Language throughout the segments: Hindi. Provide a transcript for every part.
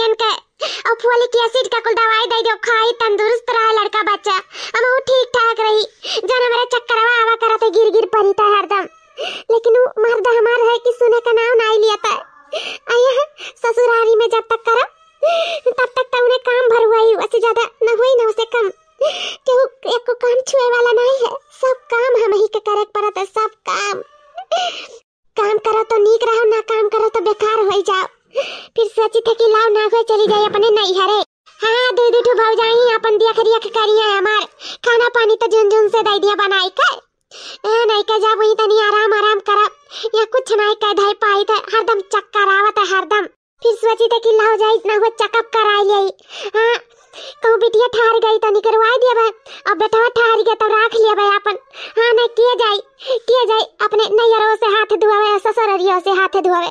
आयरन के और फोलिक एसिड का कुल दवाई दे दियो खाई तंदुरुस्त रहे लड़का बच्चा अब वो ठीक ठाक रही जन हमारे चक्करवा आवा करत तो गिर गिर पड़ी था हरदम लेकिन वो मर्द हमार है कि सुने का नाम नहीं लिया था आया ससुरारी में जब तक करा तब तक तो उन्हें काम भर हुआ ही उससे ज्यादा न हुई न उससे कम केहू एक को काम छुए वाला नहीं है सब काम हम ही के करे पड़त है सब काम काम करो तो नीक रहो ना काम करो तो बेकार हो जाओ फिर सची थकी लाव ना घर चली जाए अपने नहीं हरे हाँ दो दो ठो भाव भौजाई अपन दिया खरिया करिया हमार खाना पानी तो जून जून से दे दिया बनाई कर ए नहीं कर जा वही तनी आराम आराम करा या कुछ ना कर धई पाई तो हरदम चक्कर आवत है हरदम फिर सोची थे कि लाओ जाए ना हुआ चेकअप कराई ले हाँ कहो बिटिया ठहर गई तो निकलवा दिया भाई अब बेटा ठहर गया तो राख लिया भाई अपन हाँ नहीं किया जाए किया जाए अपने नैयरों से हाथ धुआवे ससुररियों से हाथ धुआवे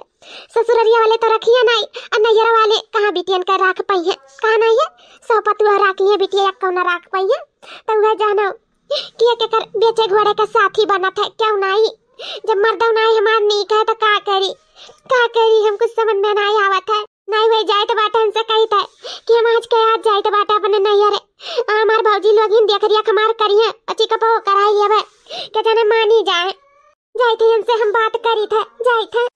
ससुररिया वाले तो रखिए नहीं और नैयरा वाले कहाँ बिटियन का राख पाई है कहाँ नहीं है सौ पतुआ लिए बिटिया एक कौन राख पाई है तो वह जानो किया के कर बेचे घोड़े का साथी बना था क्यों नहीं जब मर्द नहीं हमार नीक है तो का करी का करी हमको समझ में नहीं आवत है नहीं वही जाए तो बाटा हमसे कही था कि हम आज के आज जाए तो बाटा अपने नैयर हमारे भौजी लोग ही देख रिया हमार करिए अच्छी कपो कराई लिया क्या जाने मानी जाए जाए थे हमसे हम बात करी था जाए थे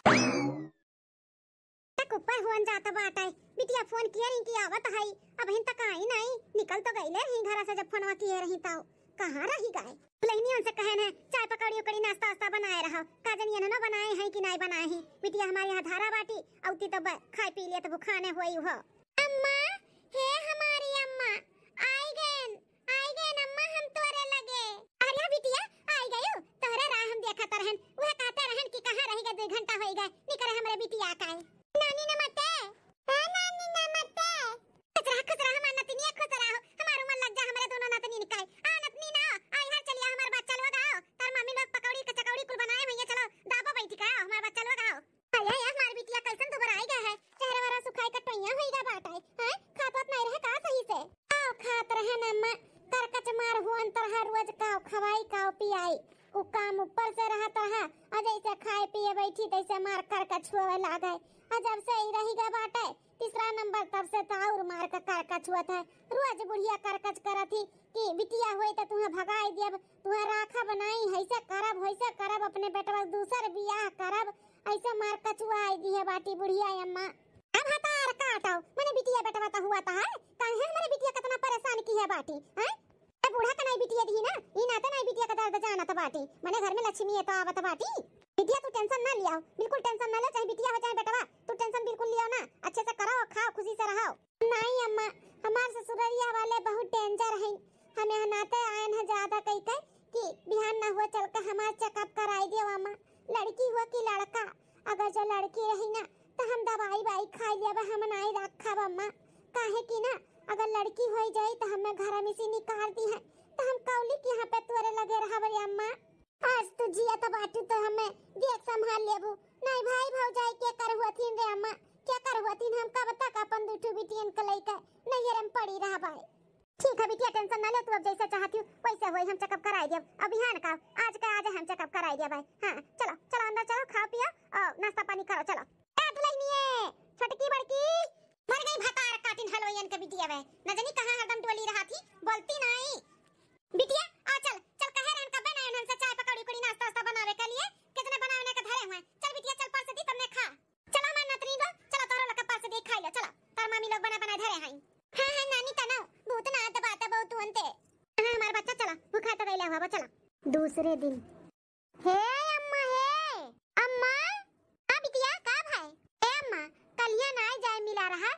मार का कारकच हुआ था रोज बुढ़िया कारकच करा थी कि बिटिया होए तो तुहा भगाए देब तुहा राखा बनाई हैसा करब ऐसा करब अपने बेटवा दूसर बियाह करब ऐसा मार का कचुआ आई दी है बाटी बुढ़िया अम्मा अब हतार काटाओ मैंने बिटिया बेटवा का तो हुआ था काहे हमारे बिटिया कितना परेशान की है बाटी हैं बूढ़ा का नहीं बिटिया दी ना ई नाता तो नहीं बिटिया का दर्द जाना था बाटी मैंने घर में लक्ष्मी है तो आवत बाटी बिटिया तू टेंशन ना लिया बिल्कुल टेंशन ना ले चाहे बिटिया हो चाहे बेटवा तू टेंशन बिल्कुल लिया ना अच्छे से करो खाओ खुशी से रहो नहीं अम्मा हमार ससुररिया वाले बहुत डेंजर हैं हम यहाँ नाते आए हैं ज्यादा कई कई कि बिहान ना हुआ चल कर हमारा चेकअप कराई दियो अम्मा लड़की हुआ कि लड़का अगर जो लड़की रही ना तो हम दवाई वाई खाई लेब हम नहीं रखब अम्मा काहे कि ना अगर लड़की हो जाई तो हमें घर में से निकाल दी है तो हम कौली के यहाँ पे तोरे लगे रहा अम्मा आज तो जिया तब तो बाटू तो हमें देख संभाल लेबो नहीं भाई भौजाई के कर हुआ हुआथिन रे अम्मा क्या कर हुआ हुआथिन हम का बता का अपन दूठू बिटियन को लेके नैहर हम पड़ी रहा भाई ठीक है बिटिया टेंशन ना ले तू अब जैसा चाहती हो वैसे होई हम चेकअप कराई देब अब यहां का आज का आज हम चेकअप कराई देब भाई हां चलो चलो अंदर चलो खा पिया और नाश्ता पानी करो चलो ए दुलैनिए छोटकी बड़की मर गई भतार काटिन हलोयन के बिटिया वे न जानी कहां हरदम टोली रहा थी बोलती नहीं बिटिया मन से चाय पकौड़ी उकड़ी नाश्ता वास्ता बनावे के लिए कितने बनावे के धरे हुए चल बिटिया चल परसे दी तुमने खा चला मैं नतरी दो चला तोरो लका परसे दी खाई लो चला तार मामी लोग बना बना धरे हैं हां हां नानी तनो बहुत ना दबाता बहुत तू अंते हां हमारा बच्चा चला भूखा तो गईला हुआ चला दूसरे दिन हे अम्मा हे अम्मा आ बिटिया का भाई ए अम्मा कलिया ना जाए मिला रहा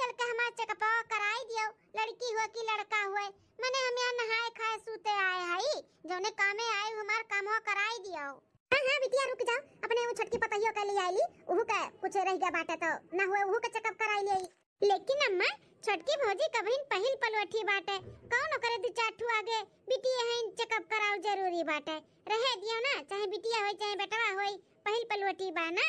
चल के हमार चेकअप कराई दियो लड़की हुआ की लड़का हुए मने हम यहाँ नहाए खाए सूते आए हई जौने कामे आए हमार काम कराई दियो हाँ हाँ बिटिया रुक जाओ अपने वो छटकी पतइयो के लिए ली उहू का कुछ रह गया बाटे तो ना हुए उहू का चेकअप कराई लिए लेकिन अम्मा छटकी भौजी कबहिन पहिल पलवठी बाटे कौन करे दू चार आगे बिटिया हइन चेकअप कराओ जरूरी बाटे रहे दियो ना चाहे बिटिया होई चाहे बेटवा होई पहिल पलवठी बा ना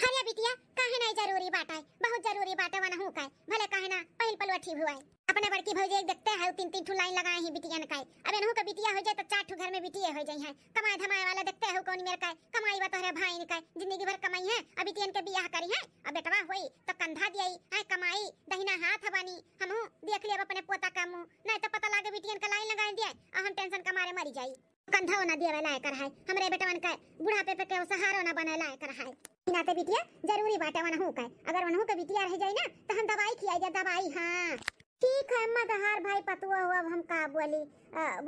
अरे बिटिया काहे नहीं जरूरी बात है बहुत जरूरी बात है वना हूं काय भले काहे ना पहल पलवा ठीक हुआ है अपने बड़की भौजी एक देखते हैं तीन तीन ठू लाइन लगाए हैं बिटिया ने काय अब इनहु का बिटिया हो जाए तो चार ठू घर में बिटिया हो जाए हैं कमाए धमाए वाला देखते हो कौन मेरे काय कमाई बा तोहरे भाई ने काय जिंदगी भर कमाई है अब बिटियन के बियाह करी है अब बेटवा होई तो कंधा दियई है कमाई दहिना हाथ हवानी हमहु देख लेब अपने पोता का मुंह नहीं तो पता लागे बिटियन का लाइन लगाए दिए हम टेंशन के मारे मरी जाई कंधा ना दिए वाला है कर है हमरे बेटवन का बुढ़ापे पे के सहारा ना बने लायक कर है बिना तो बिटिया जरूरी बाटा वनहु का अगर वनहू का बिटिया रह जाए ना तो हम दवाई खिया जा दवाई हाँ ठीक है मत तो हार भाई पतुआ हुआ हम का बोली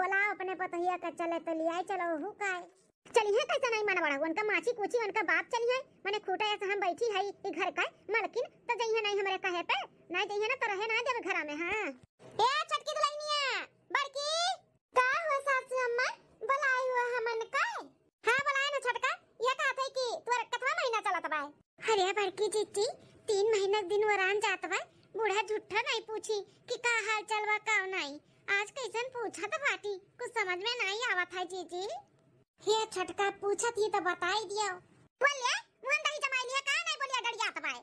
बोला अपने पतहिया का चले तो लिया चलो हु का चली है कैसा नहीं मनवाड़ा उनका माची कुची उनका बाप चली है मैंने खूटा ऐसा हम बैठी है ई घर का मलकिन तो जइहे नहीं हमारे कहे पे नहीं जइहे ना तो रहे ना जब घर में हां ए छटकी दुलैनिया तो बड़की का हो सासु अम्मा बुलाई हुआ हमन का हां बुलाए ना छटका एका पैकी तोर कतवा महीना चलत बा अरे बड़की जीजी तीन के दिन वरान जात बा बूढ़ा झूठा नहीं पूछी कि का हाल चल बा का नहीं आज कैसन पूछा तो बाटी कुछ समझ में नहीं आवत है जीजी हे छटका पूछत थी तो बता ही दियो बोलिए मुंडा दही जमाई लिया का नहीं बोलिया डर जात बा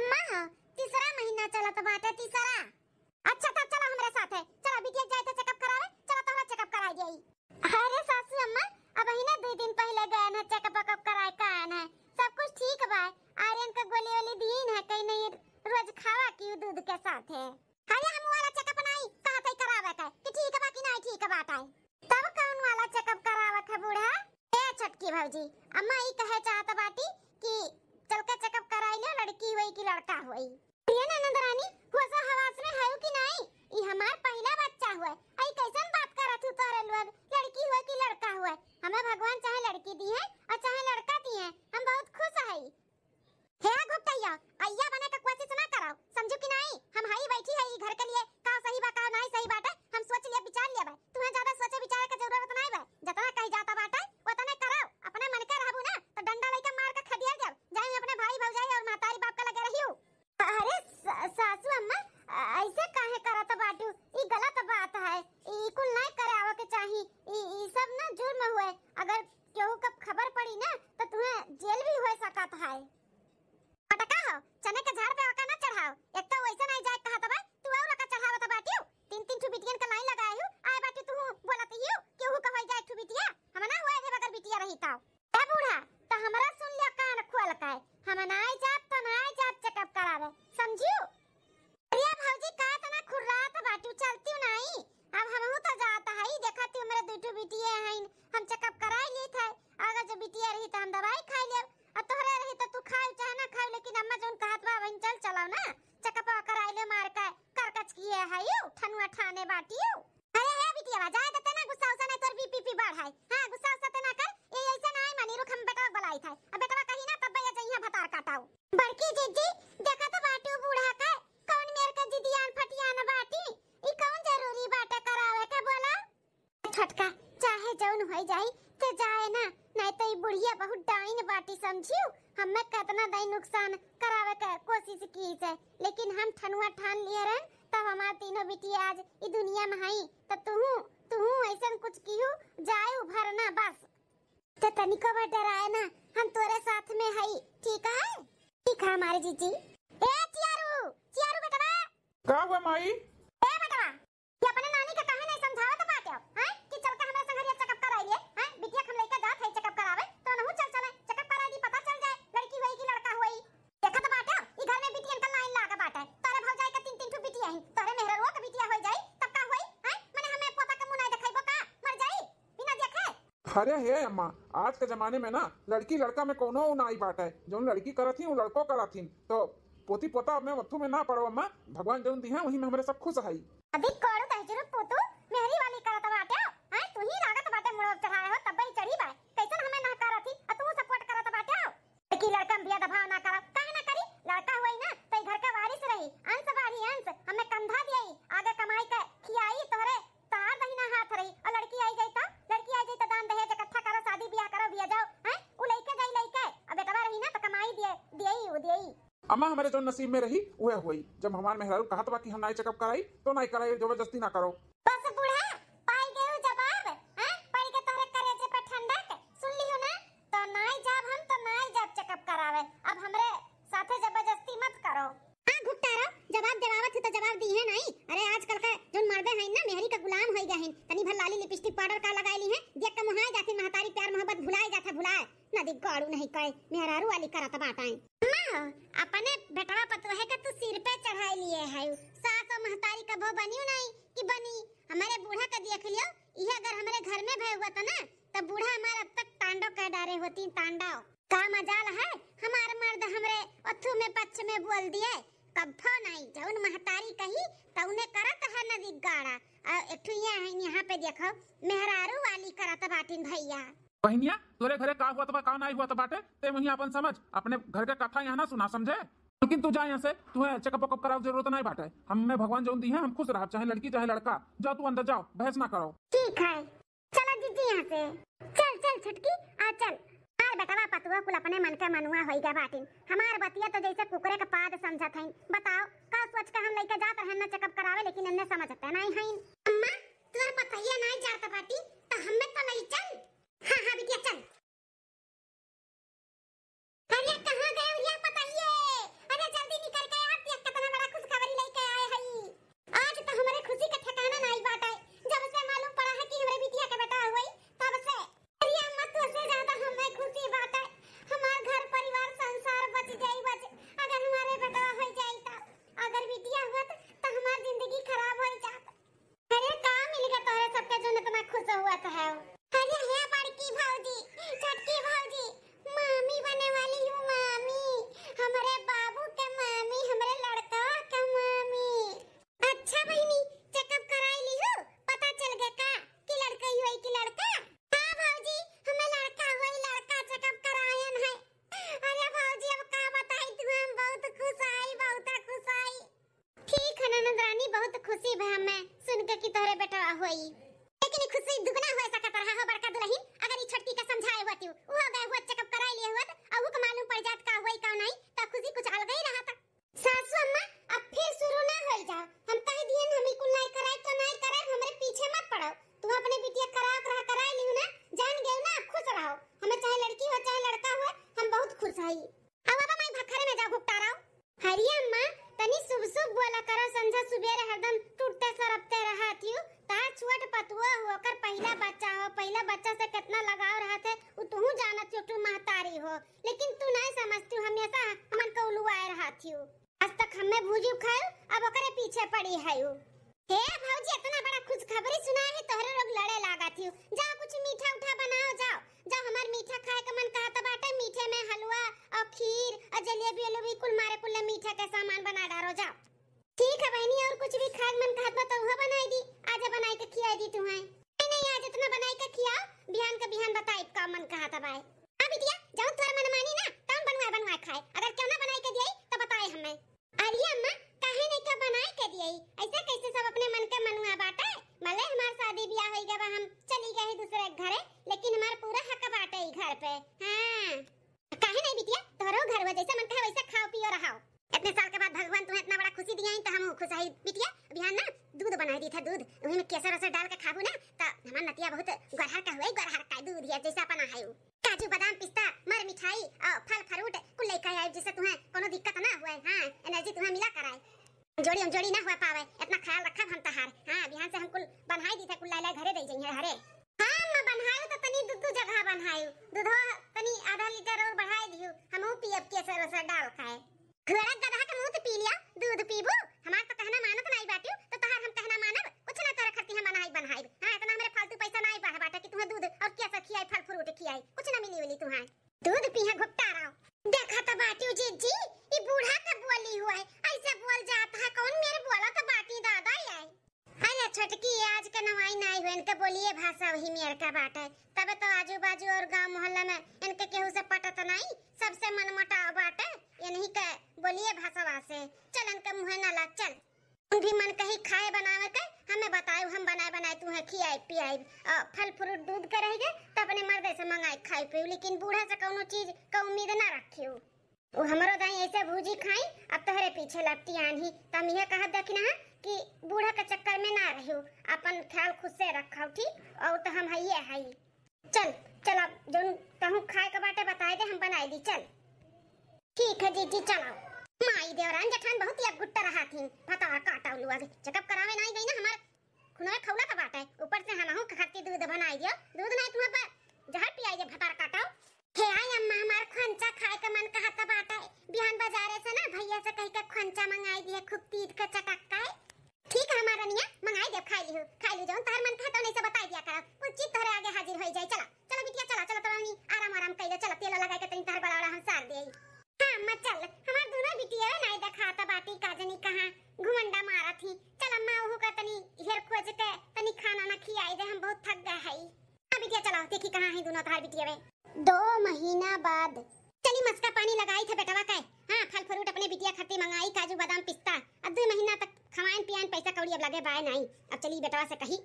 अम्मा हां तीसरा महीना चलत बाटा तीसरा अच्छा तब चला हमरे साथ है चला बिटिया जाए तो चेकअप करा ले चला तोहरा चेकअप करा देई अरे सासु अम्मा अब ही ना दो दिन पहले गए ना चेकअप अप कराए का है सब कुछ ठीक बा आर्यन का गोली वाली दीन है कहीं नहीं रोज खावा की दूध के साथ है अरे हम वाला चेकअप नहीं कहा तई करावे का कि ठीक बा कि नहीं ठीक बात है तब कौन वाला चेकअप करावा था बूढ़ा ए छटकी भौजी अम्मा ई कहे चाहत बाटी कि चल के चेकअप कराई ले लड़की हुई कि लड़का हुई प्रिया नंदरानी कोसा हवास में है कि नहीं ई हमार पहला बच्चा हुआ आई कैसन बात करत हो तोरे लोग लड़की हुए कि लड़का हुए हमें भगवान चाहे लड़की दी है और चाहे लड़का दी है हम बहुत खुश है हे गुप्तैया अय्या बने का कोशिश ना करो समझो कि नहीं हम हाई बैठी है घर के लिए का सही बात का नहीं सही बात है हम सोच लिया विचार लिया भाई तुम्हें ज्यादा सोचे विचार का जरूरत तो नहीं भाई जितना कही जाता बात है उतना करो अपने मन के रहबू ना तो डंडा लेके मार के खदिया जाओ जाए अपने भाई भौजाई और मातारी बाप का लगे रहियो अरे सासू अम्मा ऐसे काहे करत बाटू ई गलत बात है ई कुल नहीं करे आवे के चाही ई सब ना जुर्म हुए अगर केहू कब खबर पड़ी ना तो तुम्हें जेल भी हो सकत है पटका हो चने के झाड़ पे आका ना चढ़ाओ एक तो वैसे नहीं जाए कहत बा तू और का चढ़ावत बाटियो तीन तीन ठू बिटियन का लाइन लगाए लगायो आए बाटी तू बोलत हियो केहू कहै जाए ठू बिटिया हम ना होए रे अगर बिटिया रही ताओ ए बूढ़ा त हमरा सुन लिया कान खोल काए हम ना जात त ना जात चेकअप करावे समझियो अरे भौजी का तना तो खुर्रात तो बाटू चल खटका चाहे जौन होई जाए ते जाए ना नहीं तो ये बुढ़िया बहुत डाइन बाटी समझियो हमें कितना दई नुकसान करावे के कोशिश की है लेकिन हम ठनुआ ठान लिए रहे तब हमार तीनों बेटी आज ई दुनिया में हई त तो तू तू ऐसा कुछ कियो जाए उभर ना बस तो तनिको भी डराए ना हम तोरे साथ में हई ठीक है ठीक है हमारे जीजी ए चियारू चियारू बेटा का हुआ माई अरे हे अम्मा आज के जमाने में ना लड़की लड़का में कोनो नाई बाट है जो लड़की करा थी वो लड़को करा थी तो पोती पोता में वत्थु में ना पड़ो अम्मा भगवान जो दी है वही में हमारे सब खुश है अभी जो नसीब में रही वह हुई जब हमार मेहरारू कहा था कि हम नाई चेकअप कराई तो नाई कराई जबरदस्ती ना करो हाँ? तो तो हाँ, तो महतारी प्यार मोहब्बत भुलाए जाता भुलाए ना गाड़ू नहीं कहे मेहरारू वाली करत बाटाएं देख लियो यह अगर हमारे घर में भय हुआ था तो ना तब बूढ़ा हमारा अब तक तांडव कर डारे होती तांडव का मजाल है हमारे मर्द हमरे अथु में पक्ष में बोल दिए कब्बो नहीं जौन महतारी कही उन्हें करत है नदी गाड़ा और एक यहाँ पे देखो मेहरारू वाली करत बाटिन भैया बहनिया तोरे घरे का हुआ तो का नहीं हुआ तो बाटे ते वही अपन समझ अपने घर के कथा यहाँ ना सुना समझे लेकिन तू जा यहाँ से तुम्हें चेकअप वकअप कराओ जरूरत नहीं बाटे हमें भगवान जो दी है हम खुश रहो चाहे लड़की चाहे लड़का जाओ तू अंदर जाओ बहस ना करो ठीक है चलो दीदी यहाँ से चल चल छुटकी आ चल हमार बेटा पतुआ कुल अपने मन का मनुआ हो गया बाटिन हमार बतिया तो जैसे कुकरे का पाद समझा था बताओ का सोच के हम लेके जाते रहन ना चेकअप करावे लेकिन इन्ने समझत नहीं हईन अम्मा तोर पतैया नहीं जात बाटी तो हम्मे तो नहीं चल हां हां बिटिया चल अरे में खुश हुआ तो है अरे है बड़की भौजी छोटकी भौजी मामी बने वाली हूँ मामी हमारे बाबू के मामी हमारे लड़का के मामी अच्छा बहनी चेकअप कराई ली हूँ पता चल गया का कि लड़का ही हुई कि लड़का हाँ भौजी हमें लड़का हुई लड़का चेकअप करायन है अरे भौजी अब का बताई तू हम बहुत खुश आई बहुत खुश आई ठीक है ननद रानी बहुत खुशी भा हमें सुन के कि तोहरे बेटा हुई लेकिन खुशी दुगना हो सकत रहा हो हाँ, बड़का दुलहिन अगर ई छटकी का समझाए हुआ तू हो गए हुआ चेकअप कराई लिए हुआ अहू का तो मालूम पड़ जात का हुई का नहीं त तो खुशी कुछ अलग ही रहा था सासू अम्मा अब फिर शुरू ना हो जा हम कह तो दिए हम कुल नहीं कराए तो नहीं कराए हमरे पीछे मत पड़ो तू अपने बिटिया करात रहा कराई लियो ना जान गए ना अब खुश रहो हमें चाहे लड़की हो चाहे लड़का हो हम बहुत खुश हई अब अब मैं भखरे में जा घुपटा रहा हूं हरिया अम्मा तनी सुबह सुबह बोला करो संझा सुबेरे हरदम टूटते सरपते रहा थियो ता छुट पतुआ कर पहला बच्चा हो पहला बच्चा से कितना लगाव रहा थे उ तू तो जानत थियो तू महतारी हो लेकिन तू नहीं समझती हमेशा हमन को उलुआए रहा थियो आज तक हमने भूजी खायो अब ओकरे पीछे पड़ी है हे भौजी इतना बड़ा खुशखबरी सुना है तोहरे वो तो हमारो दाई ऐसे भूजी खाई अब तहरे पीछे लपटी आनी तम यह कहा दखिना कि बूढ़ा के चक्कर में ना रहियो अपन ख्याल खुद से रखा ठीक और तो हम है ये है चल चल अब जो कहूँ खाए के बाटे बताए दे हम बनाए दी चल ठीक है जीजी चलाओ माई देवरान जठान बहुत ही गुट्टा रहा थी पता काटा उलुआ के चेकअप करावे नहीं गई ना हमारे खुनवे खौला का बाटा है ऊपर से हम हनाहू खाती दूध बनाई दियो दूध नहीं तुम्हारे जहर पिया ये भतार काटाओ हे आई अम्मा हमार खंचा खाए का मन कहा तब आता है बिहान बाजारे से ना भैया से कहीं का खंचा मंगाई दिया खूब तीद का चटक का है ठीक है हमारा मियां मंगाई दे खाई लियो खाई लियो जाऊं तार मन खाता तो नहीं से बताई दिया करो बतावा से कही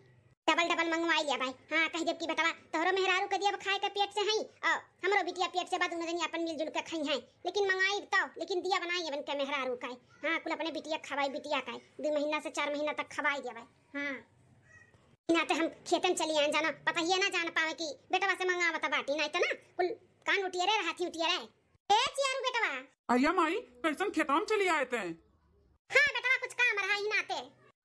डबल डबल मंगवाई लिया भाई हाँ कही जबकि बतावा तोहरो मेहरारू कदी अब खाए के पेट से हई और हमरो बिटिया पेट से बाद उन्हें अपन मिलजुल के खई हैं लेकिन मंगाई तो लेकिन दिया बनाई बन के मेहरारू का हाँ कुल अपने बिटिया खवाई बिटिया का दो महीना से चार महीना तक खवाई दिया भाई हाँ ना हम खेतन चली आए जाना पता ही ना जान पावे की बेटवा से मंगा बता बाटी ना इतना कुल कान उठिए रे हाथी उठिए रे ए चियारू बेटावा आया माई कैसन खेतन चली आए थे हाँ बेटावा कुछ काम रहा इनाते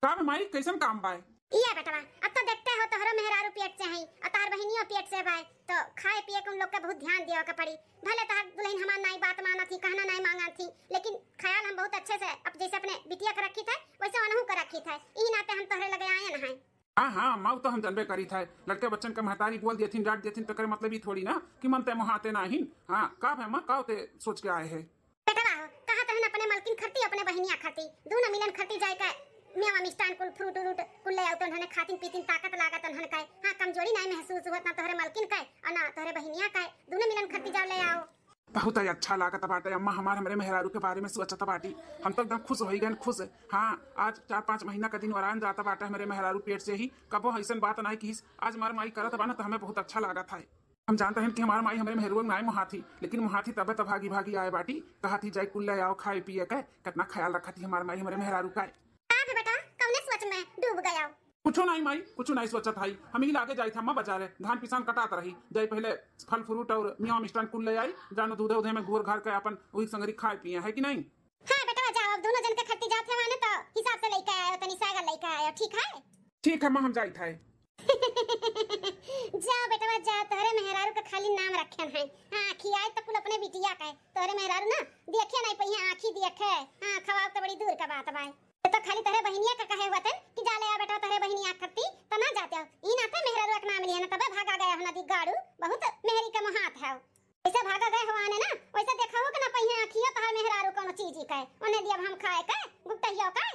काम माई कैसन काम बाय इया बेटवा अब तो देखते हो तोहरो मेहरा पेट से हई और तार बहिनियो पेट से भाई तो खाए पिए के उन लोग का बहुत ध्यान दियो का पड़ी भले तहार तो दुल्हन हमार नाई बात माना थी कहना नाई मांगा थी लेकिन ख्याल हम बहुत अच्छे से अब जैसे अपने बिटिया कर रखी थे वैसे अनहू कर रखी थे ई नाते हम तोहरे लगे आए ना है हाँ हाँ माऊ तो हम जनबे करी था लड़के बच्चन के महतारी बोल दिए डांट दिए तकर मतलब ही थोड़ी ना कि मन ते मुहाते ना हिन हाँ का है माँ का सोच के आए है बेटवा कहा तहन अपने मलकिन खरती अपने बहनिया खरती दोनों मिलन खरती जाए का मेवा मिष्ठान कुल फ्रूट उरूट कुल ले आवत तो हने खातिन पीतिन ताकत लागत हन काय हां कमजोरी नाही महसूस होत ना तोहरे मालकिन काय अना तोहरे बहिनिया काय दुने मिलन खत्ती जाव ले आओ बहुत ही अच्छा लागत बाटे अम्मा हमारे हमारे मेहरारू के बारे में सोचता अच्छा बाटी हम तो एकदम खुश हो गए खुश हाँ आज चार पाँच महीना का दिन वरान जाता बाटे हमारे मेहरारू पेट से ही कबो ऐसा बात नहीं की आज मार माई करत बा ना तो हमें बहुत अच्छा लागत है हम जानते हैं कि हमारे माई हमारे मेहरू में आए मोहाथी लेकिन मोहाथी तब तब तो भागी भागी आए बाटी कहा थी जाए कुल्ला आओ खाए पिए के कितना ख्याल रखा थी हमारे माई हमारे मेहरारू का सच में डूब गया कुछ नहीं माई कुछ नहीं सोचा था हम ही लागे जाई थम्मा बाजार धान पिसान कटात रही जाई पहले फल फ्रूट और मियाँ मिष्टान कुल ले आई जानो दूधे उधे में घोर घर के अपन वही संगरी खाए पिए है कि नहीं हाँ बेटा जाओ अब दोनों जन के खट्टी जाते है माने तो हिसाब से लेके आयो तनी तो सागर लेके आयो ठीक है ठीक है माँ हम जाई थे जाओ बेटवा जाओ तोरे मेहरारू का खाली नाम रखन है हाँ, आखी आए तो कुल अपने बिटिया का है तोरे मेहरारू ना देखे नहीं पहिया आखी देखे हाँ खवाब तो बड़ी दूर का बात भाई तो खाली तरे बहनिया का कहे हुआ कि जाले आ बेटा तरे बहनिया करती तना तो जाते हो इन आते मेहरा रुक नाम लिया ना तबे भागा गया हना दी गाड़ू बहुत मेहरी का हाथ है ऐसे भागा गए हो आने ना वैसे देखा हो कि ना पहिए आखियो तहार मेहरारू कोनो चीज ही कहे ओने दिया हम खाए का गुप्तहियो का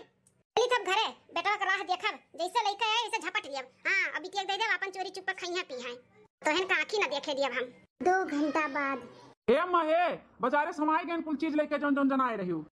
चली थब घरे बेटा का राह देखब जैसे लइका है ऐसे झपट लियब हां अभी के दे दे अपन चोरी चुप खाई है पी है तोहन का आंखी ना देखे दिया हम दो घंटा बाद हे अम्मा हे बाजारे समाए गए कुल चीज लेके जोन जोन जनाए रही हूँ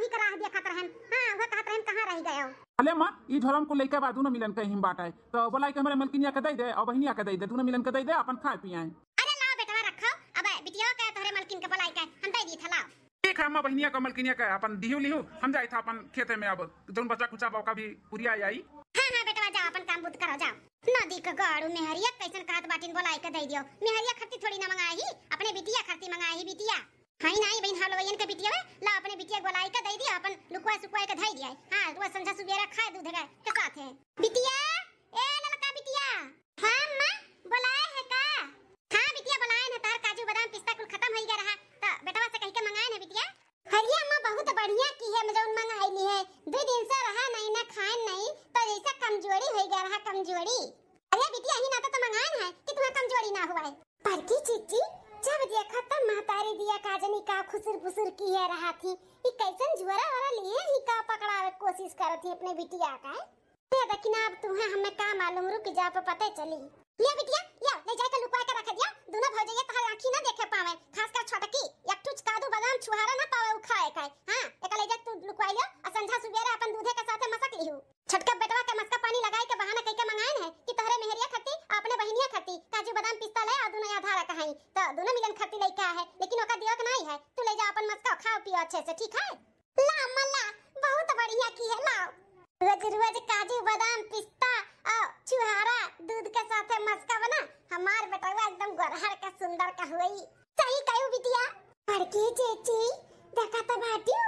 वही करा दिया खातर हम हां वह कहत रहन हाँ, कहां रह गयो अले मां ई झोलम को लेके बादू दोनों मिलन कहीं बात है तो बोला के हमरे मलकिनिया के दे दे और बहिनिया के दे दे दोनों मिलन के दे दे अपन खाए पिए अरे लाओ बेटवा रखो अब बिटिया के तोरे मलकिन के बोलाई के हम दे दी था लाओ ठीक है अम्मा बहनिया का मलकिनिया का अपन दिहू लिहू हम जाए था अपन खेत में अब जोन बच्चा कुचा बौका भी पुरिया आई हां हां बेटा जा अपन काम बुत करो जा नदी का गाड़ू मेहरिया कैसन कहत बाटिन बोलाई के दे दियो मेहरिया खर्ची थोड़ी ना मंगाई अपने बिटिया खर्ची मंगाई बिटिया हाई नाही बहन हम लोग इनके बिटिया में ला अपने बिटिया गोलाई का दे दिया अपन लुकवा सुकवा के धाई दिया हां तो संझा सुबेरा खाए दूध का के साथ है बिटिया ए ललका बिटिया हां मां बुलाए है का हां बिटिया बुलाए ने तार काजू बादाम पिस्ता कुल खत्म हो गया रहा तो बेटवा से कह के मंगाए ने बिटिया हरिया मां बहुत बढ़िया की है मजौन मंगाई ली है दो दिन से रहा नहीं ना खाए नहीं तो ऐसा कमजोरी हो गया रहा कमजोरी अरे बिटिया ही ना तो मंगाए है कि तुम्हें कमजोरी का खुसर पुसर किए रहा थी ये कैसन जुआरा वाला लिए ही का पकड़ावे कोशिश कर थी अपने बिटिया का है देखिन अब तुम्हें हमें का मालूम रुक जा पर पता चली ले बिटिया ले ले जाकर तो लुकवा के रख दिया दोनों भौजैया तोहर आंखी ना देखे पावे खासकर छोटकी एक टुच का दो बादाम छुहारा ना पावे उखाए का हां एक ले जा तू लुकवा लियो और संझा सुबेरा अपन दूधे के साथे मसक लियो छटका बेटवा के मस्का पानी लगाए के बहाना कई के मंगाए है कि तहरे मेहरिया खट्टी अपने बहिनिया खट्टी काजू बादाम पिस्ता ले और दुनिया धारा कहाई तो दोनों मिलन खट्टी लई का है लेकिन ओका दियो नहीं है तू ले जा अपन मस्का खाओ पियो अच्छे से ठीक है ला अम्मा बहुत बढ़िया की है लाओ रोज रोज काजू बादाम पिस्ता और चुहारा दूध के साथ मस्का बना हमार बेटवा एकदम गोरहर का सुंदर का हुई सही कहू बिटिया बड़की चेची देखा तो बाटियो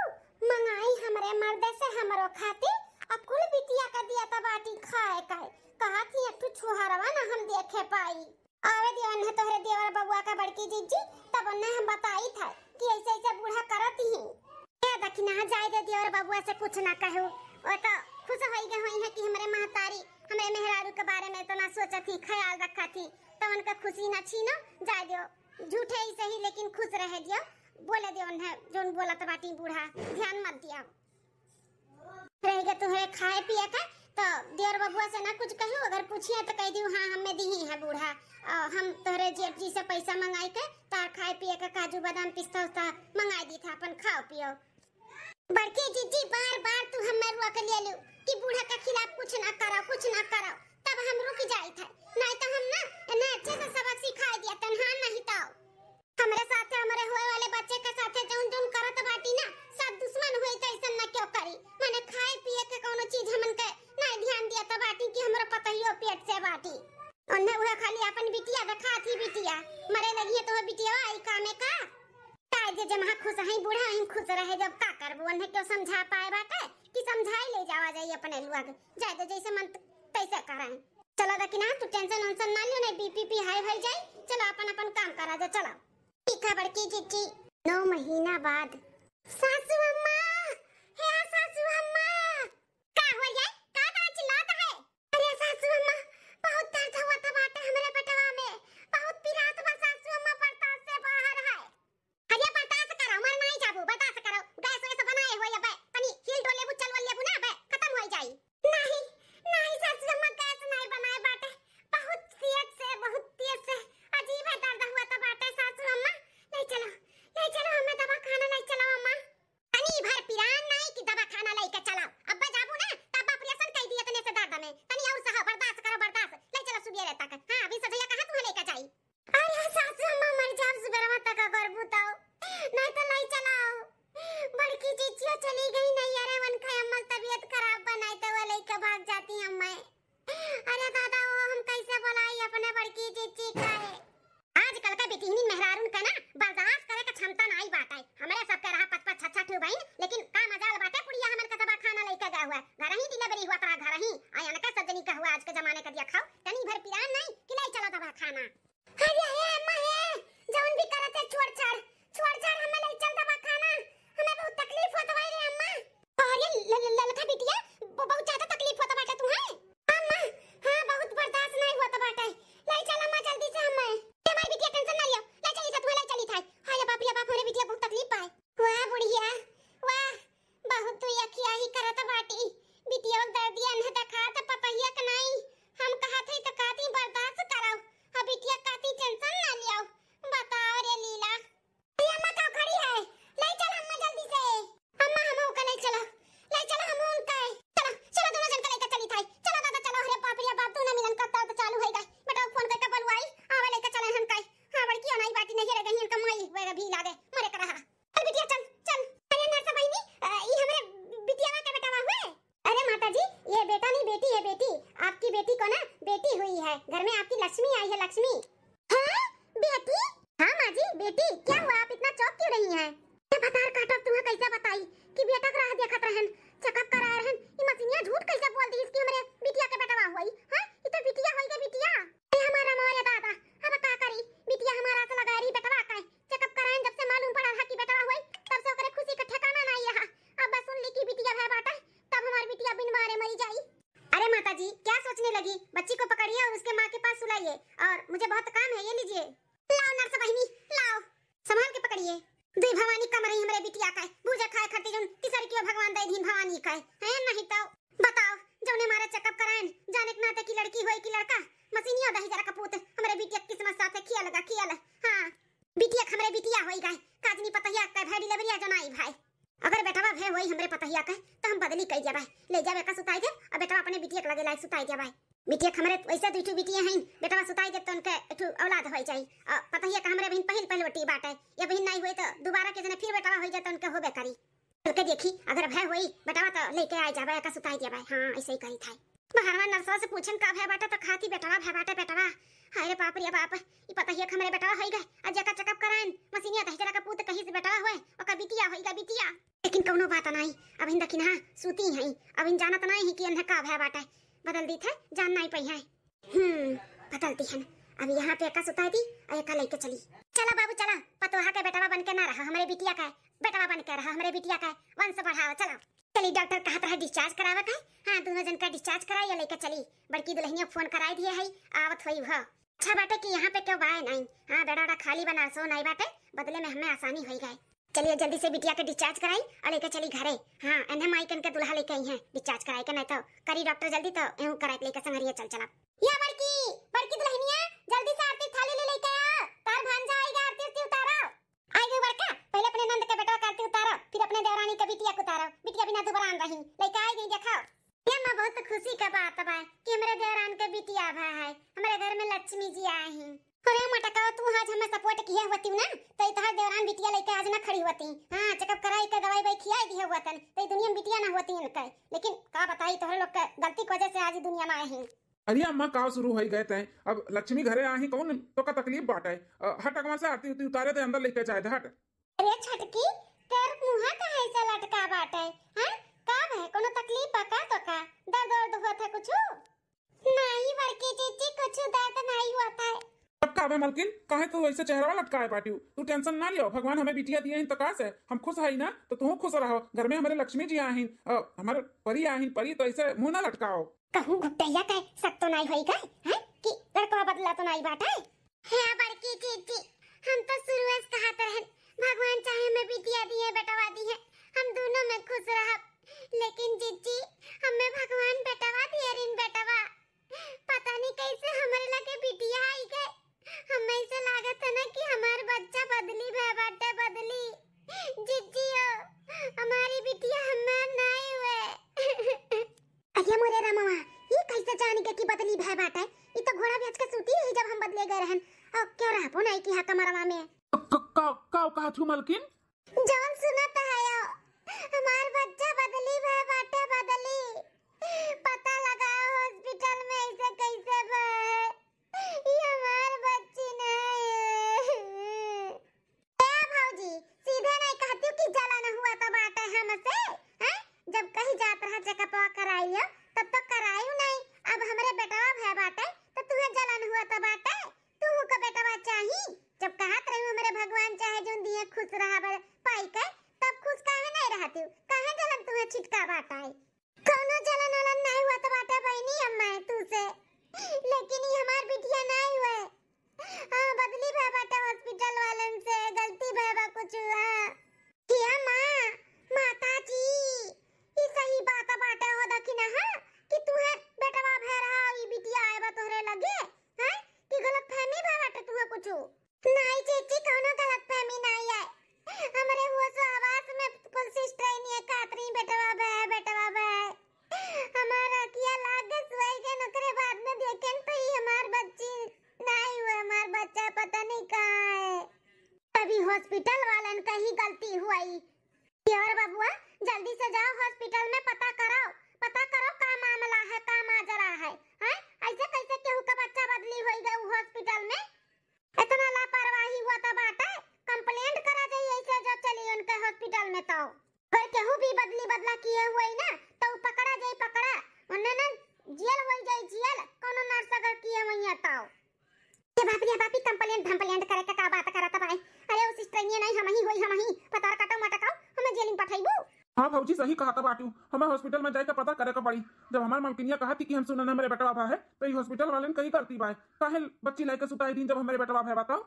मंगाई हमरे मर्दे से हमरो खातिर अब कुल बिटिया का दिया था बाटी खाए काए कहा थी अट्ठू छुहरवा ना हम देखे पाई आवे देवन है तोहरे देवर बबुआ का बड़की जीजी तब ने हम बताई था कि ऐसे ऐसे बूढ़ा करत ही ए ये दखिना जाए दे देवर बबुआ से कुछ ना कहो और तो खुश होई गए होई है कि हमरे महतारी हमरे मेहरारू के बारे में तो ना सोचा थी ख्याल रखा थी तब तो उनका खुशी ना छीनो जाए दियो झूठे ही सही लेकिन खुश रह दियो बोले दियो उन्हें जो बोला तो बाटी बूढ़ा ध्यान मत दिया रहेगा तुम्हारे खाए पिया का तो देर बबुआ से ना कुछ कहो अगर पूछिए तो कह दियो हाँ हमें दी है बूढ़ा और हम तोहरे जेठ जी से पैसा मंगाई के तार खाए पिए का काजू बादाम पिस्ता उस्ता मंगाई दी था अपन खाओ पियो बड़की जी जी बार बार तू हम रुआ के ले लो कि बूढ़ा के खिलाफ कुछ ना करो कुछ ना करो तब हम रुक जाए थे नहीं तो हम ना ना अच्छे से सबक सिखा दिया तन्हा नहीं तो हमरे साथे हमरे होए वाले बच्चे के साथे जोन जोन करत बाटी ना सब दुश्मन होई त ऐसन ना क्यों करी माने खाए पिए के कोनो चीज हमन के नहीं ध्यान दिया त बाटी कि हमरा पतहियो पेट से बाटी ओन्ने उहे खाली अपन बिटिया देखा थी बिटिया मरे लगी है तो बिटिया आई कामे का ताई जे जमा खुश है बूढ़ा है खुश रहे जब का करबो ओन्ने क्यों समझा पाए बाटे कि समझाई ले जावा जाई अपने लुआ के जाए तो जैसे मन तैसे करें चलो दकिना तू टेंशन उनसन ना लियो नहीं बीपीपी हाई भई जाई चलो अपन अपन काम करा जा चला तीखा बड़की चीची नौ महीना बाद सासू अम्मा औलाद हो जाई पता हिया हमरे बहन पहल बाट है या बहन नहीं हुई तो दोबारा के जने फिर बेटावा हो जाए तो उनके होबे करी के देखी अगर भय होई बेटावा तो लेके आ जाबे का सुताई देबे हां ऐसे ही करी थाई महाराणा नरसवा से पूछन का भय बाटा तो खाती बेटावा भय बाटा बेटावा हाय रे बाप रे बाप ई पता ही हमरे बेटावा होई गए आज जका चेकअप कराएं मसीनिया दही का पूत कहीं से बेटावा होए और का बिटिया होई गा बिटिया लेकिन कोनो बात नहीं अब इन दखिन हां सूती है अब इन जानत नहीं है कि अन्ह का भय है बदल दी थे जान नहीं पई है हम्म बदलती हैं अब यहाँ पे एका सुताई दी और एका लेके चली चला बाबू चला पतोहा के बेटावा बन के ना रहा हमारे बिटिया का है बेटावा बन के रहा हमारे बिटिया का है वंश बढ़ाओ चला चली डॉक्टर कहा तरह डिस्चार्ज करावा का हाँ दोनों जन का डिस्चार्ज करा या लेके चली बड़की दुल्हनिया फोन कराई दिए है आवत हुई वह अच्छा बाटे की यहाँ पे क्यों बाय नहीं हाँ बेटा खाली बना सो नहीं बाटे बदले में हमें आसानी हो गए चलिए जल्दी से बिटिया के डिस्चार्ज कराई और लेके चली घरे हाँ एनहे माई कन के दुल्हा लेके आई है डिस्चार्ज कराई के नहीं तो करी डॉक्टर जल्दी तो यूँ कराई लेके संगरिया चल चला या बड़की बड़की दुल्हनिया नंद के बेटवा काटी उतारो फिर अपने देवरानी के बिटिया को उतारो बिटिया बिना दुबरान रही लइका आई गई देखो ये मां बहुत खुशी का बात बा कि हमरे देवरान के बिटिया भा है हमारे घर में लक्ष्मी जी आए हैं अरे मटका तू आज हमें सपोर्ट किया होती ना तो इतहर देवरान बिटिया लेके आज ना खड़ी होती हां चेकअप कराई के तो दवाई भाई खियाई दी होतन तो दुनिया में बिटिया ना होती इनका लेकिन तो का बताई तोहर लोग के गलती की वजह से आज दुनिया में आए हैं अरे अम्मा का शुरू हो गए थे अब लक्ष्मी घरे आई कौन तो का तकलीफ बाट है हट अगवा से आरती उतारे थे तो अंदर लेके चाहे थे हट अरे छटकी तर मुहा ऐसा लटका बाट आहे हा का है कोनो तकलीफ बा का तो का दर्द दर्द हुआ था कुछ नहीं बड़के चीची कुछ दर्द नहीं हुआ था पक्का बे मलकिन कहे तो ऐसे चेहरा लटकाए बाटियो तू टेंशन ना लियो भगवान हमें बिटिया दिए हैं तो तकास है हम खुश है ना तो तू खुश रहो घर में हमारे लक्ष्मी जी आहिन हमारे परी आहिन परी तो ऐसे मुंह ना लटकाओ कहूं गुट्टैया का सब तो नहीं होई गए हैं हाँ? कि लड़का बदला तो नहीं बाटा है हां बड़की चीची हम तो शुरू से कहा तरह Malkin? बाटू हमें हॉस्पिटल में जाकर पता करे का पड़ी जब हमारे मलकिनिया कहा थी कि हम सुनने मेरे बेटा भा है तो ये हॉस्पिटल वाले ने करती बाय कहे बच्ची लेकर सुताई दिन जब हमारे बेटा है बताओ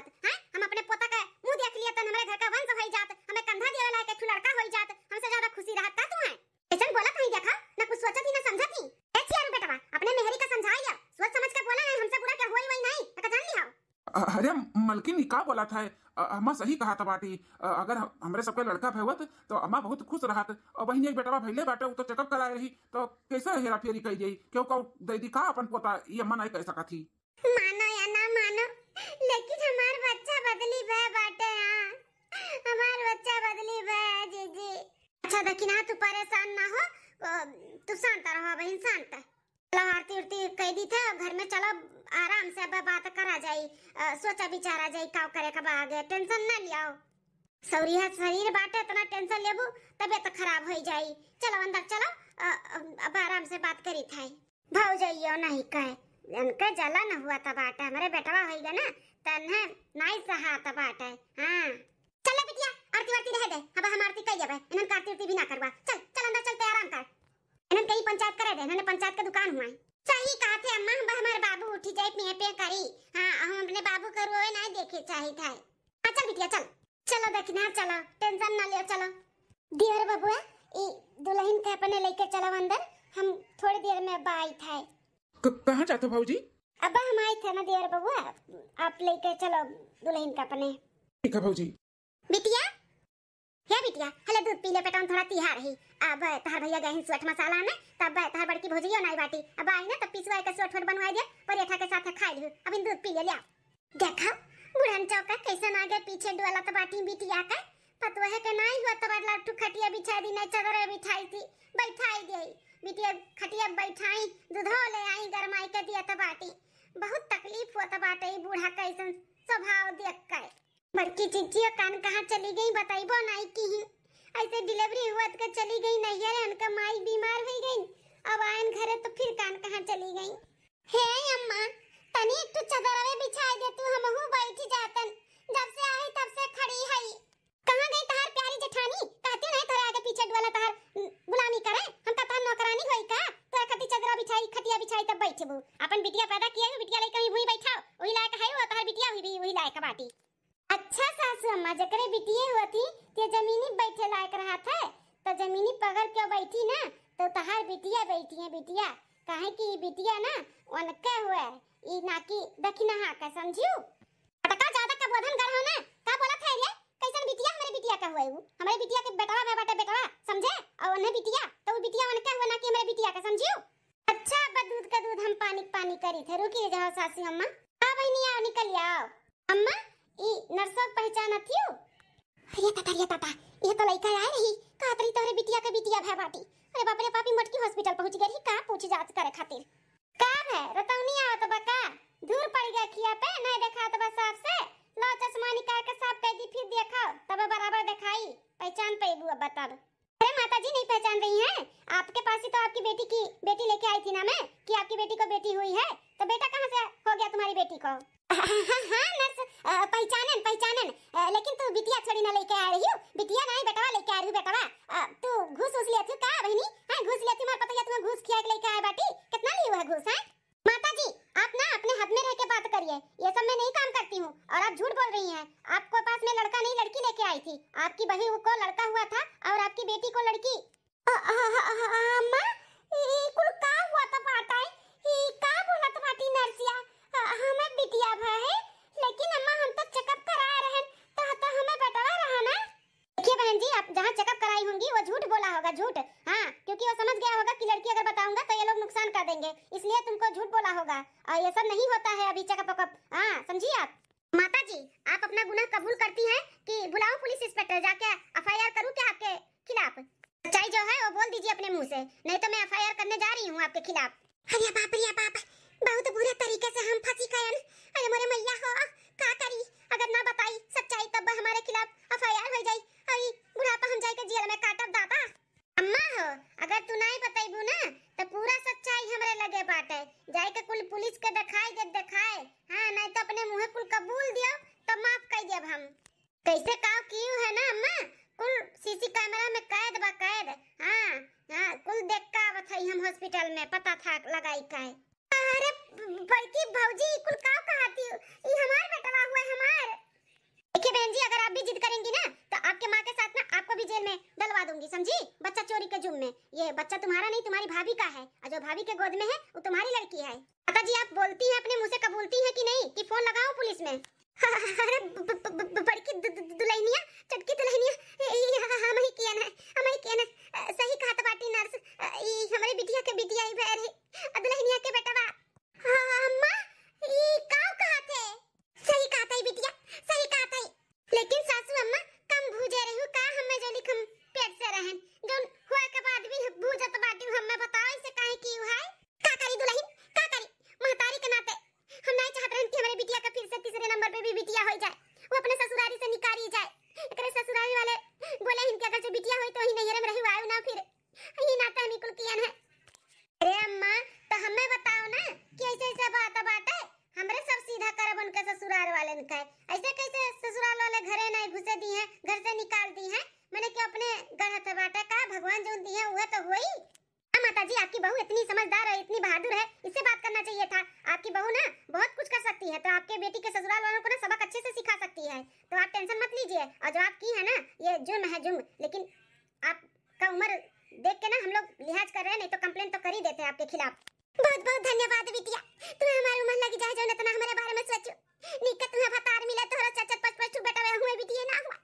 जरूरत हैं हाँ? हम अपने पोता का मुंह देख लिया तन हमरे घर का वंश भई जात हमें कंधा दिया लायक एक लड़का होई जात हमसे ज्यादा खुशी रहत का तू है हाँ? ऐसा बोला कहीं देखा ना कुछ सोचत ही ना समझत ही ए छिया रे बेटवा अपने मेहरी का समझा लिया सोच समझ के बोला है हमसे बुरा क्या होई वही नहीं का जान लिया अरे मलकिन का बोला था अम्मा सही कहा था बाटी अगर हमरे सबके लड़का भेवत तो अम्मा बहुत खुश रहत और वही एक बेटवा भैले बाटे तो चेकअप कराए रही तो कैसे हेरा फेरी कही जाई क्यों कहो दैदी का अपन पोता ये अम्मा नहीं कह सका थी सोचा बिचारा जाई काव करे कब आ गए टेंशन ना लियाओ सौरी है शरीर बाटे इतना टेंशन लेबू तो खराब हो जाई चलो अंदर चलो अब आराम से बात करी था भाव जाइयो नहीं कहे उनके जला न हुआ तब बाटा हमारे बेटवा हो गया ना तन है नहीं सहा तब बाटा हाँ चलो बिटिया आरती वारती रह दे अब हम आरती कही जाबे इन्हें आरती उरती भी ना करवा चल चल अंदर चलते आराम कर इन्हें कई पंचायत करे दे इन्हन पंचायत का दुकान हुआ है सही कहा थे अम्मा हमारे बाबू उठी जाए पे पे करी हाँ हम अपने बाबू को रोए नहीं देखे चाहे था हाँ चल बिटिया चल चलो देखना चलो टेंशन ना लियो चलो बाबू है ये दुल्हन के अपने लेके चलो अंदर हम थोड़ी देर में अब आई था कहाँ जाते भाजी अब हम आए थे ना देवर बाबू आप लेके चलो दुल्हन का अपने ठीक है भाजी बिटिया हे बिटिया हले दूध पी ले पेटन थोड़ा तिहा रही अब तहार भैया गए स्वेट मसाला ने तब तहार बड़की भौजियो नाई बाटी अब आई ना तब पीसवा के स्वेट फोट बनवाई दे परेठा के साथ खाई लियो अब इन दूध पी ले लिया देखा बुढ़न चौका ना गए पीछे डुवाला तो बाटी बिटिया का पतवा है के नाई हुआ तब तो बदला ठु खटिया बिछा दी नहीं चदर बिठाई थी बैठाई गई बिटिया खटिया बैठाई दूध ले आई गरमाई के दिया तो बाटी बहुत तकलीफ हुआ तो बाटे बूढ़ा कैसन स्वभाव देख के बड़की चिंची और कान कहाँ चली गई बताई बो नाई की ही ऐसे डिलीवरी हुआ तो चली गई नहीं रे उनका माई बीमार हो गई अब आयन घरे तो फिर कान कहाँ चली गई हे अम्मा तनी एक तो चदर बिछा दे तू हम हूँ बैठी जातन जब से आई तब से खड़ी है कहाँ गई तहार प्यारी जेठानी कहती नहीं तोरे आगे पीछे वाला तहार गुलामी करे हम तो तहार नौकरानी होई का तो खटी चदरा बिछाई खटिया बिछाई तब बैठबू अपन बिटिया पैदा किए बिटिया लेके हुई बैठाओ वही लायक है वो तहार बिटिया हुई भी वही लायक बाटी छह साल से अम्मा जकरे बिटिए थी ते जमीनी बैठे लायक रहा था तो जमीनी पगड़ क्यों बैठी ना तो तहार बिटिया बैठी है बिटिया कहे कि बिटिया ना उनके हुए ये ना कि दखिना हा का समझियो पटका ज्यादा का बोधन कर हो ना का बोला था रे कैसन बिटिया हमारे बिटिया का हुए हमारे बिटिया के बेटवा बेटा बाटे बेटवा समझे और उन्हें बिटिया तो वो बिटिया उनके हुए ना कि हमारे बिटिया का समझियो अच्छा अब दूध का दूध हम पानी पानी करी थे रुकिए जाओ सासी अम्मा आ बहनी आओ निकल आओ अम्मा ई नर्सक पहचान थियो अरे ताता अरे ताता ये तो लइका आए रही कातरी तोरे बिटिया के बिटिया भाई बाटी अरे बाप रे पापी मटकी हॉस्पिटल पहुंच गई का पूछ जांच करे खातिर का है रतौनी आवत बा का धूर पड़ गया खिया पे नहीं देखा तो बस साफ से लो चश्मा निकाल के साफ कह दी फिर देखाओ तब बराबर दिखाई पहचान पेबू अब बताओ अरे माता जी नहीं पहचान रही हैं आपके पास ही तो आपकी बेटी की बेटी लेके आई थी ना मैं कि आपकी बेटी को बेटी हुई है तो बेटा कहाँ से हो गया तुम्हारी बेटी को पहचानन पहचानन लेकिन तू बिटिया छोड़ी ना लेके आ रही हो बिटिया नहीं बेटवा लेके आ रही बेटवा तू घूस उस लेती का बहनी हां घूस लेती मार पता तुम्हें घूस खिया के लेके आए बाटी कितना ली हुआ घूस है माताजी आप ना अपने हद में रह के बात करिए ये सब मैं नहीं काम करती हूँ और आप झूठ बोल रही हैं आपको पास में लड़का नहीं लड़की लेके आई थी आपकी बहन को लड़का हुआ था और आपकी बेटी को लड़की अम्मा ये कुल का हुआ था पाटा ये का बोला था पाटी नरसिया हमर बिटिया भा है लेकिन अम्मा हम तो चेकअप करा रहे तो तो हमें बतवा रहा ना देखिए बहन जी आप जहाँ चेकअप कराई होंगी वो झूठ बोला होगा झूठ हाँ क्योंकि वो समझ गया होगा कि लड़की अगर बताऊंगा तो ये लोग नुकसान कर देंगे इसलिए तुमको झूठ बोला होगा और ये सब नहीं होता है अभी चेकअप वकअप हाँ समझिए आप माता जी आप अपना गुना कबूल करती है की बुलाओ पुलिस इंस्पेक्टर जाके एफ आई आर करूँ क्या आपके खिलाफ सच्चाई जो है वो बोल दीजिए अपने मुँह से नहीं तो मैं एफ करने जा रही हूँ आपके खिलाफ अरे बाप रे बाप बहुत बुरा तरीके से हम फंसी गए अरे मोरे मैया हो का करी अगर ना बताई सच्चाई तब हमारे खिलाफ एफआईआर हो जाई और बुढ़ापा हम जाए के जेल में काटब दादा अम्मा हो अगर तू नहीं बताइबू ना तो पूरा सच्चाई हमरे लगे बाटे जाए के कुल पुलिस के दिखाई दे दिखाए हां नहीं तो अपने मुंह कुल कबूल दियो तो माफ कर देब हम कैसे काव कियो है ना अम्मा कुल सीसी कैमरा में कैद बा कैद हां हां कुल देख का बताई हम हॉस्पिटल में पता था लगाई का है अरे बड़की भौजी कुल का कहती ई हमार बेटवा हुआ हमार देखिए बहन जी अगर आप भी जिद करेंगी ना तो आपके माँ के साथ ना आपको भी जेल में डलवा दूंगी समझी बच्चा चोरी के जुम में ये बच्चा तुम्हारा नहीं तुम्हारी भाभी का है और जो भाभी के गोद में है वो तुम्हारी लड़की है माता जी आप बोलती हैं अपने मुँह से कबूलती हैं कि नहीं कि फोन लगाओ पुलिस में अरे बड़की दुल्हनिया चटकी दुल्हनिया हम ही किया ना हम ही किया ना सही कहा था बाटी नर्स ई हमारे बिटिया के बिटिया ही भरे दुल्हनिया के बेटा बा हां अम्मा ई काव कहा थे सही कहा था बिटिया सही कहा था लेकिन सासू अम्मा कम भूजे रही हूं का हमें जो लिखम पेट से रहन जो हुआ के बाद भी भूजत बाटी हमें बताओ इसे काहे की हुआ है का करी दुल्हन का करी महतारी के नाते हम नहीं चाहत रहन कि हमारे बिटिया का फिर से तीसरे नंबर पे भी बिटिया हो जाए वो अपने ससुरारी से निकाली जाए अगर ससुरारी वाले बोले हिन के अगर जो बिटिया हुई तो ही नहीं रहे रही आयो ना फिर ये नाता हमी कुल कियन है अरे अम्मा तो हमें बताओ ना कि ऐसे ऐसे बात बात है हमरे सब सीधा करबन के ससुराल वाले का ऐसे कैसे ससुराल वाले घरे नहीं घुसे दी हैं घर से निकाल दी हैं मैंने कि अपने गढ़त बाटा का भगवान जो दी है वह तो हुई हाँ, माता जी आपकी बहू इतनी समझदार है इतनी बहादुर है इससे बात करना चाहिए था आपकी बहू ना बहुत कुछ कर सकती है तो आपके बेटी के ससुराल वालों को ना सबक अच्छे से सिखा सकती है तो आप टेंशन मत लीजिए और जो आपकी है ना ये जुर्म है जुर्म लेकिन आपका उम्र देख के ना हम लोग लिहाज कर रहे हैं नहीं तो कंप्लेन तो कर ही देते हैं आपके खिलाफ बहुत बहुत धन्यवाद बिटिया तू हमारे उम्र लगी जाए जो तो ना हमारे बारे में सोचो निकत तो तुम्हें भतार मिला तो चचर पच पच बेटा हुए बिटिया ना हुआ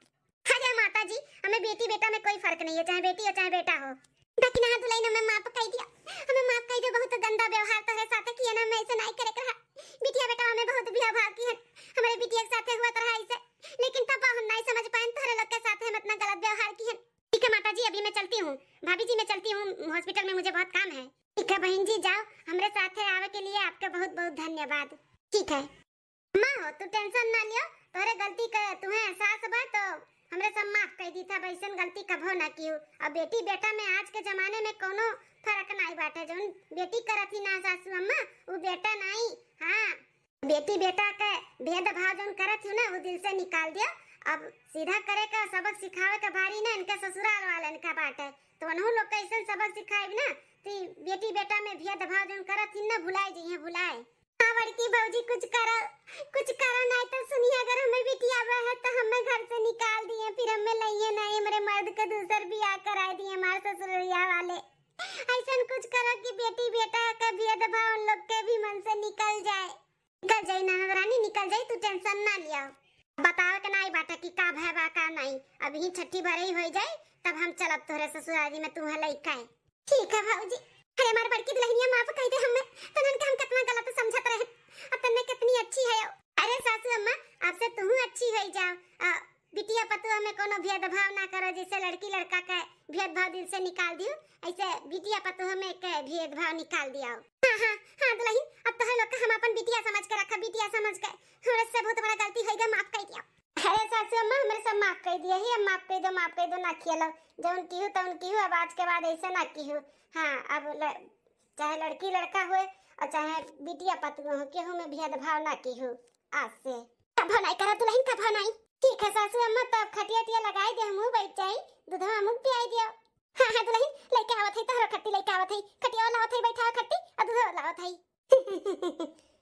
अरे हाँ माता जी हाँ, हमें बेटी बेटा में कोई फर्क नहीं है चाहे बेटी हो चाहे बेटा हो डकिना धुलाई ना मैं माफ कह दिया हमें माफ कह दिया बहुत गंदा व्यवहार तो है साथे किया ना मैं ऐसे नहीं करे रहा बिटिया बेटा हमें बहुत भी अभाव है हमारे बिटिया के साथे हुआ तरह ऐसे लेकिन तब हम नहीं समझ पाए तोरे लोग के साथ हम इतना गलत व्यवहार की है ठीक है माता जी अभी मैं चलती हूँ भाभी जी मैं चलती हूँ हॉस्पिटल में मुझे बहुत काम है ठीक है बहन जी जाओ हमारे साथ आवे के लिए आपका बहुत बहुत धन्यवाद ठीक है माँ हो तू टेंशन ना लियो तोरे गलती कर तुम्हें एहसास बा तो हमरे सब माफ कह दी था ऐसन गलती कभो ना कियो अब बेटी बेटा में आज के जमाने में कोनो फर्क नहीं बाटे जोन बेटी करत ही ना सासू अम्मा वो बेटा नहीं हाँ बेटी बेटा के भेदभाव जोन करत हूँ ना वो दिल से निकाल दिया अब सीधा करे का सबक सिखावे का भारी ना इनका ससुराल वाले इनका बाटे तो उन्हों लोग कैसे सबक सिखाए ना तो बेटी बेटा में भेदभाव जोन करत ही ना भुलाए जी भुलाए हाँ, बड़की बउजी कुछ करा कुछ करा नहीं तो सुनिए अगर हमें बिटिया के तो दूसर भी आकर आए थे हमारे ससुरिया वाले ऐसा कुछ करो कि बेटी बेटा का भेदभाव उन लोग के भी मन से निकल जाए निकल जाए ननद रानी निकल जाए तू टेंशन ना लिया बताओ के नहीं बाटा की का भय बा का नहीं अभी छठी भरे ही हो जाए तब हम चलब ससुराल जी में तू हलाई खाए ठीक है भाऊजी अरे हमारे बड़की दुल्हनिया माफ कह दे हमें तो नन के हम कितना गलत समझत रहे अब तन्ने कितनी अच्छी है अरे सासू अम्मा आपसे तू अच्छी हो जाओ बिटिया पतुआ में कोनो भेदभाव ना करो जैसे लड़की लड़का के भेदभाव दिल से निकाल दियो ऐसे बिटिया पतुआ में के भेदभाव निकाल दिया हां हां हां दुल्हन अब तो लोग हम अपन बिटिया समझ के रखा बिटिया समझ के हमरे से बहुत बड़ा गलती होई गई माफ कर दिया अरे सासु अम्मा हमरे से माफ कर दिया ही हम माफ कर दो माफ कर दो ना खेलो जौन की हूँ तौन तो की हूँ अब आज के बाद ऐसे ना की हां अब चाहे लड़की लड़का हुए और चाहे बिटिया पतुआ हो केहू में भेदभाव ना की हूँ आज से कभो नहीं करा दुल्हन कभो नहीं ठीक है सासू अम्मा तब तो खटिया टिया लगाई दे हमहू बैठ जाई दूधवा हमहू पियाई दियो हां हां दुल्हन लेके आवत हई तहरा खट्टी लेके आवत हई खटिया लावत हई बैठा खट्टी और दूधवा लावत हई